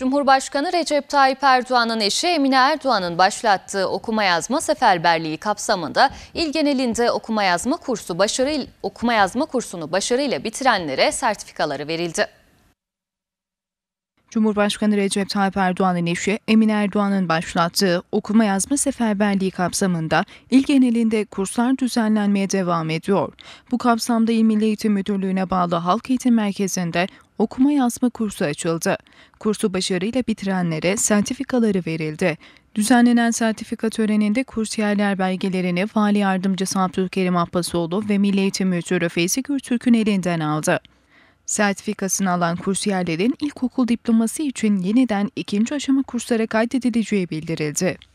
Cumhurbaşkanı Recep Tayyip Erdoğan'ın eşi Emine Erdoğan'ın başlattığı okuma yazma seferberliği kapsamında il genelinde okuma yazma kursu başarı okuma yazma kursunu başarıyla bitirenlere sertifikaları verildi. Cumhurbaşkanı Recep Tayyip Erdoğan'ın eşi Emin Erdoğan'ın başlattığı okuma yazma seferberliği kapsamında il genelinde kurslar düzenlenmeye devam ediyor. Bu kapsamda İl Milli Eğitim Müdürlüğü'ne bağlı Halk Eğitim Merkezi'nde okuma yazma kursu açıldı. Kursu başarıyla bitirenlere sertifikaları verildi. Düzenlenen sertifika töreninde kursiyerler belgelerini Vali Yardımcısı Abdülkerim Abbasoğlu ve Milli Eğitim Müdürü Feyzi Gürtürk'ün elinden aldı. Sertifikasını alan kursiyerlerin ilkokul diploması için yeniden ikinci aşama kurslara kaydedileceği bildirildi.